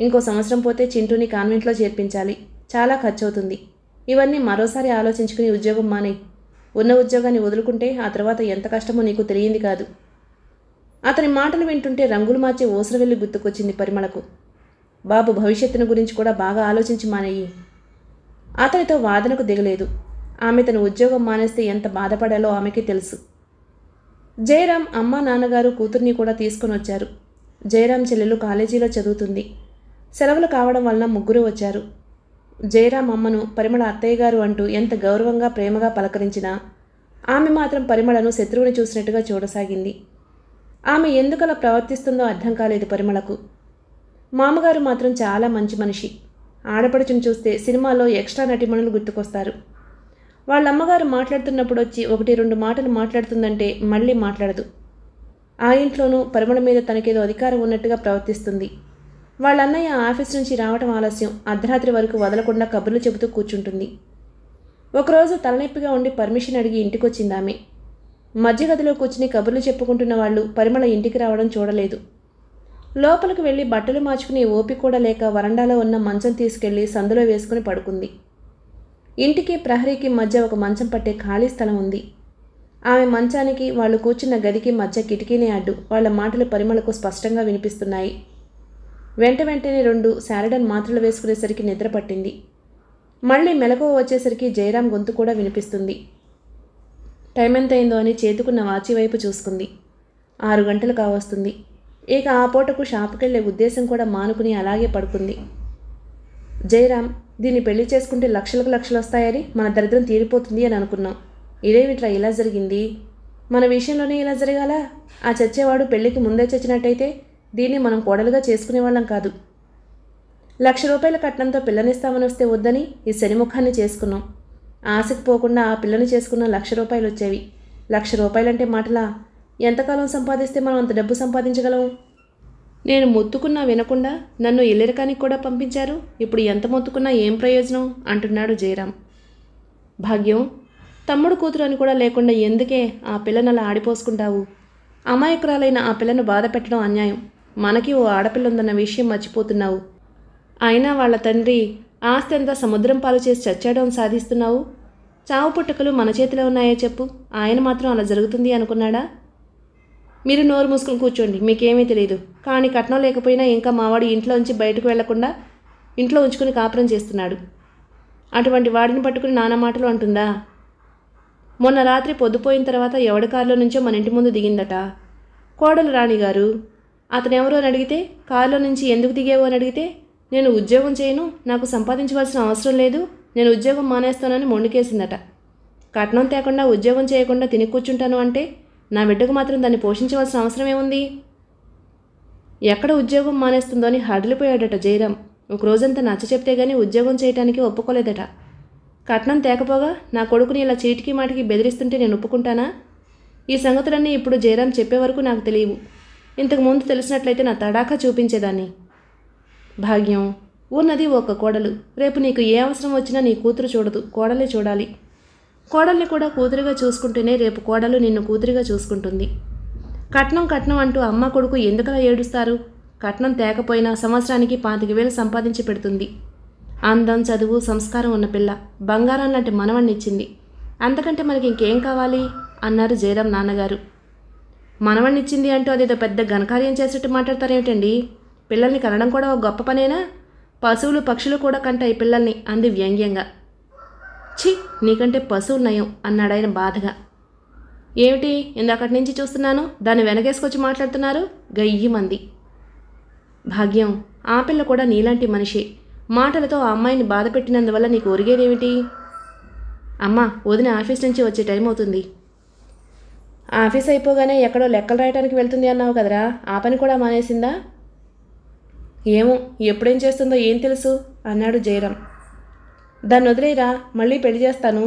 ఇంకో సంవత్సరం పోతే చింటూని కాన్వెంట్లో చేర్పించాలి చాలా ఖర్చు అవుతుంది ఇవన్నీ మరోసారి ఆలోచించుకుని ఉద్యోగం మానే ఉన్న ఉద్యోగాన్ని వదులుకుంటే ఆ తర్వాత ఎంత కష్టమో నీకు తెలియంది కాదు అతని మాటలు వింటుంటే రంగులు మార్చి వెళ్ళి గుర్తుకొచ్చింది పరిమళకు బాబు భవిష్యత్తును గురించి కూడా బాగా ఆలోచించి మానేయి అతనితో వాదనకు దిగలేదు ఆమె తన ఉద్యోగం మానేస్తే ఎంత బాధపడాలో ఆమెకి తెలుసు జయరాం అమ్మ నాన్నగారు కూతుర్ని కూడా తీసుకొని వచ్చారు జయరాం చెల్లెలు కాలేజీలో చదువుతుంది సెలవులు కావడం వలన ముగ్గురు వచ్చారు జయరాం అమ్మను పరిమళ అత్తయ్య గారు అంటూ ఎంత గౌరవంగా ప్రేమగా పలకరించినా ఆమె మాత్రం పరిమళను శత్రువుని చూసినట్టుగా చూడసాగింది ఆమె ఎందుకలా ప్రవర్తిస్తుందో అర్థం కాలేదు పరిమళకు మామగారు మాత్రం చాలా మంచి మనిషి ఆడపడుచుని చూస్తే సినిమాలో ఎక్స్ట్రా నటిమణులు గుర్తుకొస్తారు వాళ్ళ అమ్మగారు మాట్లాడుతున్నప్పుడు వచ్చి ఒకటి రెండు మాటలు మాట్లాడుతుందంటే మళ్ళీ మాట్లాడదు ఆ ఇంట్లోనూ పరిమళ మీద తనకేదో అధికారం ఉన్నట్టుగా ప్రవర్తిస్తుంది వాళ్ళ అన్నయ్య ఆఫీస్ నుంచి రావటం ఆలస్యం అర్ధరాత్రి వరకు వదలకుండా కబుర్లు చెబుతూ కూర్చుంటుంది ఒకరోజు తలనొప్పిగా ఉండి పర్మిషన్ అడిగి ఇంటికొచ్చింది ఆమె మధ్యగదిలో కూర్చుని కబుర్లు చెప్పుకుంటున్న వాళ్ళు పరిమళ ఇంటికి రావడం చూడలేదు లోపలికి వెళ్ళి బట్టలు మార్చుకుని ఓపిక కూడా లేక వరండాలో ఉన్న మంచం తీసుకెళ్లి సందులో వేసుకుని పడుకుంది ఇంటికి ప్రహరీకి మధ్య ఒక మంచం పట్టే ఖాళీ స్థలం ఉంది ఆమె మంచానికి వాళ్ళు కూర్చున్న గదికి మధ్య కిటికీనే అడ్డు వాళ్ళ మాటలు పరిమళకు స్పష్టంగా వినిపిస్తున్నాయి వెంట వెంటనే రెండు శారడన్ మాత్రలు వేసుకునేసరికి నిద్ర పట్టింది మళ్ళీ మెలకువ వచ్చేసరికి జయరాం గొంతు కూడా వినిపిస్తుంది టైం ఎంత అయిందో అని చేతుకున్న వాచి వైపు చూసుకుంది ఆరు గంటలు కావస్తుంది ఇక ఆ పూటకు షాపుకెళ్లే ఉద్దేశం కూడా మానుకుని అలాగే పడుకుంది జయరాం దీన్ని పెళ్లి చేసుకుంటే లక్షలకు లక్షలు వస్తాయని మన దరిద్రం తీరిపోతుంది అని అనుకున్నాం ఇదేమిట్రా ఇలా జరిగింది మన విషయంలోనే ఇలా జరగాల ఆ చచ్చేవాడు పెళ్లికి ముందే చచ్చినట్టయితే దీన్ని మనం కోడలుగా చేసుకునే వాళ్ళం కాదు లక్ష రూపాయల కట్నంతో పిల్లనిస్తామని వస్తే వద్దని ఈ శనిముఖాన్ని చేసుకున్నాం ఆశకు పోకుండా ఆ పిల్లని చేసుకున్న లక్ష రూపాయలు వచ్చేవి లక్ష రూపాయలంటే మాటలా ఎంతకాలం సంపాదిస్తే మనం అంత డబ్బు సంపాదించగలం నేను మొత్తుకున్నా వినకుండా నన్ను ఇల్లెరకానికి కూడా పంపించారు ఇప్పుడు ఎంత మొత్తుకున్నా ఏం ప్రయోజనం అంటున్నాడు జయరాం భాగ్యం తమ్ముడు కూతురు అని కూడా లేకుండా ఎందుకే ఆ పిల్లను అలా ఆడిపోసుకుంటావు అమాయకురాలైన ఆ పిల్లను బాధ పెట్టడం అన్యాయం మనకి ఓ ఆడపిల్ల ఉందన్న విషయం మర్చిపోతున్నావు అయినా వాళ్ళ తండ్రి ఆస్తి అంతా సముద్రం పాలు చేసి చచ్చాడం సాధిస్తున్నావు చావు పుట్టుకలు మన చేతిలో ఉన్నాయో చెప్పు ఆయన మాత్రం అలా జరుగుతుంది అనుకున్నాడా మీరు నోరు మూసుకుని కూర్చోండి మీకేమీ తెలియదు కానీ కట్నం లేకపోయినా ఇంకా మావాడు ఇంట్లో ఉంచి బయటకు వెళ్లకుండా ఇంట్లో ఉంచుకుని కాపురం చేస్తున్నాడు అటువంటి వాడిని పట్టుకుని నాన్న మాటలు అంటుందా మొన్న రాత్రి పొద్దుపోయిన తర్వాత ఎవడి కారులో నుంచో మన ఇంటి ముందు దిగిందట కోడలు రాణిగారు అతను ఎవరో అని అడిగితే కారులో నుంచి ఎందుకు దిగేవో అని అడిగితే నేను ఉద్యోగం చేయను నాకు సంపాదించవలసిన అవసరం లేదు నేను ఉద్యోగం మానేస్తానని మొండికేసిందట కట్నం తేకుండా ఉద్యోగం చేయకుండా తిని కూర్చుంటాను అంటే నా బిడ్డకు మాత్రం దాన్ని పోషించవలసిన అవసరం ఏముంది ఎక్కడ ఉద్యోగం మానేస్తుందో అని హడలిపోయాడట జయరామ్ ఒక రోజంతా నచ్చ చెప్తే గానీ ఉద్యోగం చేయటానికి ఒప్పుకోలేదట కట్నం తేకపోగా నా కొడుకుని ఇలా చీటికి మాటికి బెదిరిస్తుంటే నేను ఒప్పుకుంటానా ఈ సంగతులన్నీ ఇప్పుడు జయరామ్ చెప్పే వరకు నాకు తెలియవు ఇంతకు ముందు తెలిసినట్లయితే నా తడాఖా చూపించేదాన్ని భాగ్యం ఉన్నది ఒక కోడలు రేపు నీకు ఏ అవసరం వచ్చినా నీ కూతురు చూడదు కోడలే చూడాలి కోడల్ని కూడా కూతురిగా చూసుకుంటేనే రేపు కోడలు నిన్ను కూతురిగా చూసుకుంటుంది కట్నం కట్నం అంటూ అమ్మ కొడుకు ఎందుకలా ఏడుస్తారు కట్నం తేకపోయినా సంవత్సరానికి పాతిక వేలు సంపాదించి పెడుతుంది అందం చదువు సంస్కారం ఉన్న పిల్ల బంగారం లాంటి మనవణ్ణిచ్చింది అంతకంటే మనకి ఇంకేం కావాలి అన్నారు జయరాం నాన్నగారు మనవణ్ణిచ్చింది అంటూ అదేదో పెద్ద ఘనకార్యం చేసేట్టు మాట్లాడతారేమిటండి పిల్లల్ని కనడం కూడా ఒక గొప్ప పనేనా పశువులు పక్షులు కూడా కంటాయి పిల్లల్ని అంది వ్యంగ్యంగా ఛీ నీకంటే పశువు నయం ఆయన బాధగా ఏమిటి అక్కడి నుంచి చూస్తున్నాను దాన్ని వెనకేసుకొచ్చి మాట్లాడుతున్నారు గయ్యి మంది భాగ్యం ఆ పిల్ల కూడా నీలాంటి మనిషి మాటలతో ఆ అమ్మాయిని బాధ పెట్టినందువల్ల నీకు ఒరిగేదేమిటి అమ్మా వదిన ఆఫీస్ నుంచి వచ్చే టైం అవుతుంది ఆఫీస్ అయిపోగానే ఎక్కడో లెక్కలు రాయడానికి వెళ్తుంది అన్నావు కదరా ఆ పని కూడా మానేసిందా ఏమో ఎప్పుడేం చేస్తుందో ఏం తెలుసు అన్నాడు జయరాం దాన్ని వదిలేరా మళ్ళీ పెళ్లి చేస్తాను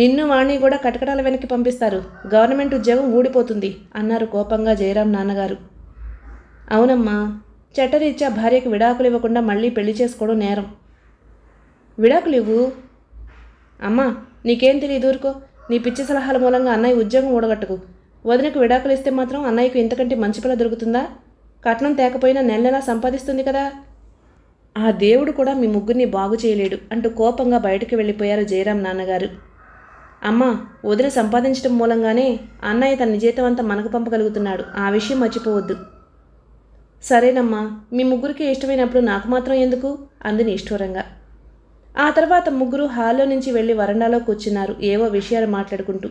నిన్ను వాణ్ణి కూడా కటకటాల వెనక్కి పంపిస్తారు గవర్నమెంట్ ఉద్యోగం ఊడిపోతుంది అన్నారు కోపంగా జయరాం నాన్నగారు అవునమ్మా చెట్టరీత్యా భార్యకు విడాకులు ఇవ్వకుండా మళ్ళీ పెళ్లి చేసుకోవడం నేరం విడాకులు ఇవ్వు అమ్మా నీకేం తెలియదు ఊరుకో నీ పిచ్చి సలహాల మూలంగా అన్నయ్య ఉద్యోగం ఊడగట్టుకు వదినకు విడాకులు ఇస్తే మాత్రం అన్నయ్యకు ఇంతకంటే మంచి పిల్ల దొరుకుతుందా కట్నం తేకపోయినా నెల నెలా సంపాదిస్తుంది కదా ఆ దేవుడు కూడా మీ ముగ్గురిని బాగు చేయలేడు అంటూ కోపంగా బయటకు వెళ్ళిపోయారు జయరాం నాన్నగారు అమ్మ వదిన సంపాదించడం మూలంగానే అన్నయ్య తన నిజీతం అంతా మనకు పంపగలుగుతున్నాడు ఆ విషయం మర్చిపోవద్దు సరేనమ్మా మీ ముగ్గురికి ఇష్టమైనప్పుడు నాకు మాత్రం ఎందుకు అంది నిష్ఠూరంగా ఆ తర్వాత ముగ్గురు హాల్లో నుంచి వెళ్ళి వరండాలో కూర్చున్నారు ఏవో విషయాలు మాట్లాడుకుంటూ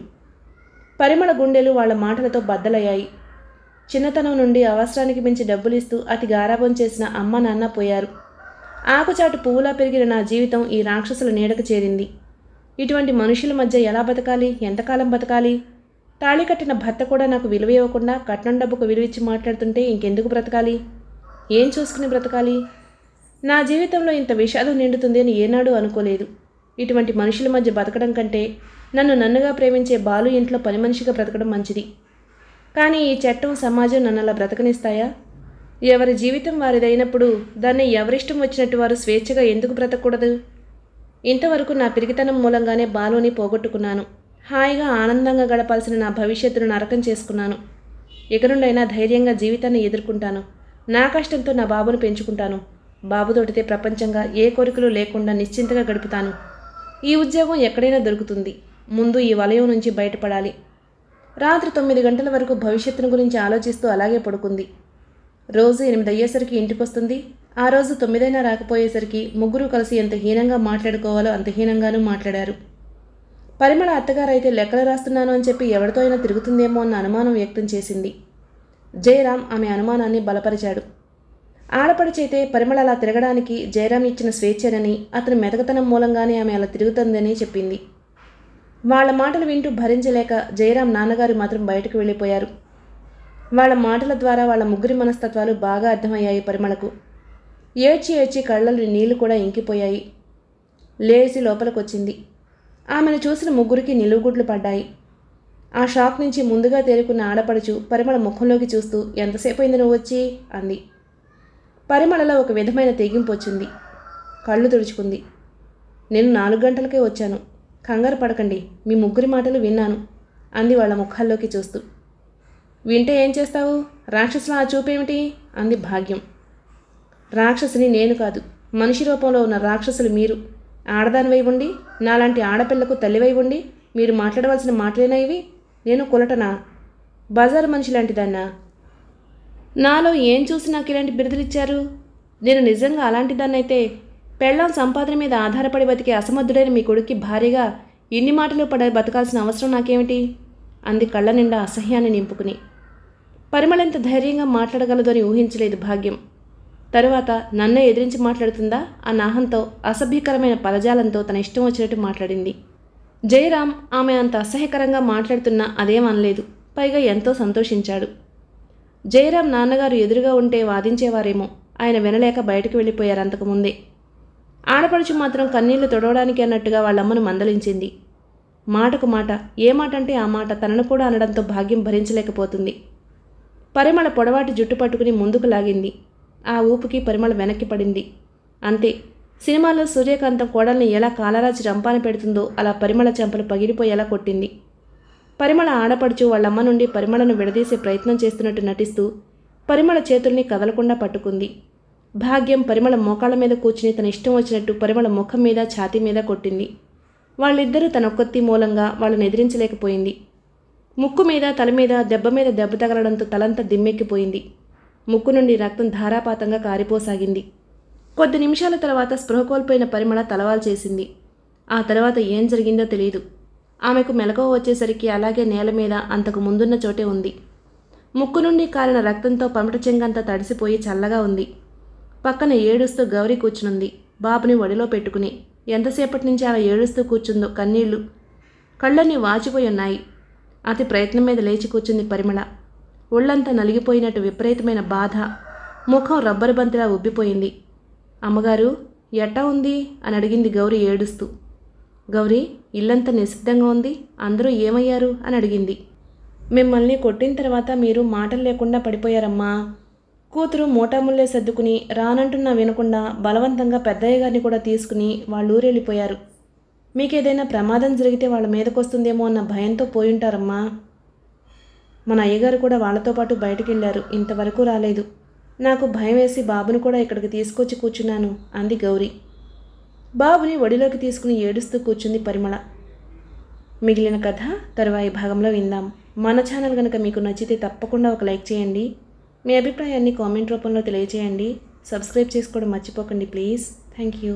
పరిమళ గుండెలు వాళ్ళ మాటలతో బద్దలయ్యాయి చిన్నతనం నుండి అవసరానికి మించి డబ్బులు ఇస్తూ అతి గారాభం చేసిన అమ్మ నాన్న పోయారు ఆకుచాటు పువ్వులా పెరిగిన నా జీవితం ఈ రాక్షసుల నీడకు చేరింది ఇటువంటి మనుషుల మధ్య ఎలా బతకాలి ఎంతకాలం బతకాలి తాళి కట్టిన భర్త కూడా నాకు విలువ ఇవ్వకుండా కట్నం డబ్బుకు విలువిచ్చి మాట్లాడుతుంటే ఇంకెందుకు బ్రతకాలి ఏం చూసుకుని బ్రతకాలి నా జీవితంలో ఇంత విషాదం నిండుతుంది అని ఏనాడూ అనుకోలేదు ఇటువంటి మనుషుల మధ్య బతకడం కంటే నన్ను నన్నుగా ప్రేమించే బాలు ఇంట్లో పని మనిషిగా బ్రతకడం మంచిది కానీ ఈ చట్టం సమాజం నన్ను అలా బ్రతకనిస్తాయా ఎవరి జీవితం వారిదైనప్పుడు దాన్ని ఎవరిష్టం వచ్చినట్టు వారు స్వేచ్ఛగా ఎందుకు బ్రతకూడదు ఇంతవరకు నా పిరిగితనం మూలంగానే బాలుని పోగొట్టుకున్నాను హాయిగా ఆనందంగా గడపాల్సిన నా భవిష్యత్తును నరకం చేసుకున్నాను ఇక నుండైనా ధైర్యంగా జీవితాన్ని ఎదుర్కొంటాను నా కష్టంతో నా బాబును పెంచుకుంటాను బాబుతోటితే ప్రపంచంగా ఏ కోరికలు లేకుండా నిశ్చింతగా గడుపుతాను ఈ ఉద్యోగం ఎక్కడైనా దొరుకుతుంది ముందు ఈ వలయం నుంచి బయటపడాలి రాత్రి తొమ్మిది గంటల వరకు భవిష్యత్తును గురించి ఆలోచిస్తూ అలాగే పడుకుంది రోజు ఎనిమిది అయ్యేసరికి ఇంటికొస్తుంది ఆ రోజు తొమ్మిదైనా రాకపోయేసరికి ముగ్గురు కలిసి ఎంత హీనంగా మాట్లాడుకోవాలో అంత హీనంగానూ మాట్లాడారు పరిమళ అత్తగారు అయితే లెక్కలు రాస్తున్నాను అని చెప్పి ఎవరితో అయినా తిరుగుతుందేమో అన్న అనుమానం వ్యక్తం చేసింది జయరాం ఆమె అనుమానాన్ని బలపరిచాడు ఆడపడిచైతే పరిమళ అలా తిరగడానికి జయరాం ఇచ్చిన స్వేచ్ఛనని అతని మెదకతనం మూలంగానే ఆమె అలా తిరుగుతుందని చెప్పింది వాళ్ళ మాటలు వింటూ భరించలేక జయరాం నాన్నగారు మాత్రం బయటకు వెళ్ళిపోయారు వాళ్ళ మాటల ద్వారా వాళ్ళ ముగ్గురి మనస్తత్వాలు బాగా అర్థమయ్యాయి పరిమళకు ఏడ్చి ఏడ్చి కళ్ళలు నీళ్లు కూడా ఇంకిపోయాయి లేచి లోపలికొచ్చింది ఆమెను చూసిన ముగ్గురికి నిలువుగుడ్లు పడ్డాయి ఆ షాక్ నుంచి ముందుగా తేరుకున్న ఆడపడుచు పరిమళ ముఖంలోకి చూస్తూ ఎంతసేపు అయింది నువ్వు వచ్చి అంది పరిమళలో ఒక విధమైన తెగింపు వచ్చింది కళ్ళు తుడుచుకుంది నేను నాలుగు గంటలకే వచ్చాను కంగారు పడకండి మీ ముగ్గురి మాటలు విన్నాను అంది వాళ్ళ ముఖాల్లోకి చూస్తూ వింటే ఏం చేస్తావు రాక్షసుల ఆ చూపేమిటి అంది భాగ్యం రాక్షసుని నేను కాదు మనిషి రూపంలో ఉన్న రాక్షసులు మీరు ఆడదానివై ఉండి నాలాంటి ఆడపిల్లకు తల్లివై ఉండి మీరు మాట్లాడవలసిన మాటలేనా ఇవి నేను కులటనా బజార్ మనిషి లాంటి దాన్నా నాలో ఏం చూసి నాకు ఇలాంటి బిరుదులిచ్చారు నేను నిజంగా అలాంటి దాన్నైతే పెళ్ళం సంపాదన మీద ఆధారపడి బతికే అసమర్థుడైన మీ కొడుక్కి భారీగా ఇన్ని మాటలు పడ బతకాల్సిన అవసరం నాకేమిటి అంది కళ్ళ నిండా అసహ్యాన్ని నింపుకుని పరిమళంత ధైర్యంగా మాట్లాడగలదని ఊహించలేదు భాగ్యం తరువాత నన్నే ఎదిరించి మాట్లాడుతుందా ఆ నాహంతో అసభ్యకరమైన పదజాలంతో తన ఇష్టం వచ్చినట్టు మాట్లాడింది జయరాం ఆమె అంత అసహ్యకరంగా మాట్లాడుతున్నా అదేం అనలేదు పైగా ఎంతో సంతోషించాడు జయరాం నాన్నగారు ఎదురుగా ఉంటే వాదించేవారేమో ఆయన వినలేక బయటకు వెళ్ళిపోయారు అంతకుముందే ఆడపడుచు మాత్రం కన్నీళ్లు తొడవడానికి అన్నట్టుగా వాళ్ళమ్మను మందలించింది మాటకు మాట ఏ మాట అంటే ఆ మాట తనను కూడా అనడంతో భాగ్యం భరించలేకపోతుంది పరిమళ పొడవాటి జుట్టు పట్టుకుని ముందుకు లాగింది ఆ ఊపుకి పరిమళ వెనక్కి పడింది అంతే సినిమాలో సూర్యకాంతం కోడల్ని ఎలా కాలరాచి రంపాన పెడుతుందో అలా పరిమళ చెంపలు పగిలిపోయేలా కొట్టింది పరిమళ ఆడపడుచు వాళ్ళమ్మ నుండి పరిమళను విడదీసే ప్రయత్నం చేస్తున్నట్టు నటిస్తూ పరిమళ చేతుల్ని కదలకుండా పట్టుకుంది భాగ్యం పరిమళ మోకాళ్ళ మీద కూర్చుని తన ఇష్టం వచ్చినట్టు పరిమళ ముఖం మీద ఛాతీ మీద కొట్టింది వాళ్ళిద్దరూ తన ఒక్కొత్తి మూలంగా వాళ్ళని ఎదిరించలేకపోయింది ముక్కు మీద తల మీద దెబ్బ మీద దెబ్బ తగలడంతో తలంతా దిమ్మెక్కిపోయింది ముక్కు నుండి రక్తం ధారాపాతంగా కారిపోసాగింది కొద్ది నిమిషాల తర్వాత స్పృహ కోల్పోయిన పరిమళ తలవాల్చేసింది ఆ తర్వాత ఏం జరిగిందో తెలియదు ఆమెకు మెలకువ వచ్చేసరికి అలాగే నేల మీద అంతకు ముందున్న చోటే ఉంది ముక్కు నుండి కాలిన రక్తంతో పమిట చెంగంతా తడిసిపోయి చల్లగా ఉంది పక్కన ఏడుస్తూ గౌరీ కూర్చునుంది బాబుని ఒడిలో పెట్టుకుని ఎంతసేపటి నుంచి ఆమె ఏడుస్తూ కూర్చుందో కన్నీళ్లు కళ్ళన్నీ వాచిపోయి ఉన్నాయి అతి ప్రయత్నం మీద లేచి కూర్చుంది పరిమళ ఒళ్ళంతా నలిగిపోయినట్టు విపరీతమైన బాధ ముఖం రబ్బరు బంతిలా ఉబ్బిపోయింది అమ్మగారు ఎట్టా ఉంది అని అడిగింది గౌరీ ఏడుస్తూ గౌరీ ఇల్లంతా నిశ్శబ్దంగా ఉంది అందరూ ఏమయ్యారు అని అడిగింది మిమ్మల్ని కొట్టిన తర్వాత మీరు మాటలు లేకుండా పడిపోయారమ్మా కూతురు మూటాముల్లే సర్దుకుని రానంటున్నా వినకుండా బలవంతంగా పెద్దయ్య గారిని కూడా తీసుకుని వాళ్ళు వెళ్ళిపోయారు మీకేదైనా ప్రమాదం జరిగితే వాళ్ళ మీదకొస్తుందేమో అన్న భయంతో పోయింటారమ్మా మన అయ్యగారు కూడా వాళ్ళతో పాటు బయటికి వెళ్ళారు ఇంతవరకు రాలేదు నాకు భయం వేసి బాబును కూడా ఇక్కడికి తీసుకొచ్చి కూర్చున్నాను అంది గౌరీ బాబుని ఒడిలోకి తీసుకుని ఏడుస్తూ కూర్చుంది పరిమళ మిగిలిన కథ తరువాయి భాగంలో విందాం మన ఛానల్ కనుక మీకు నచ్చితే తప్పకుండా ఒక లైక్ చేయండి మీ అభిప్రాయాన్ని కామెంట్ రూపంలో తెలియజేయండి సబ్స్క్రైబ్ చేసుకోవడం మర్చిపోకండి ప్లీజ్ థ్యాంక్ యూ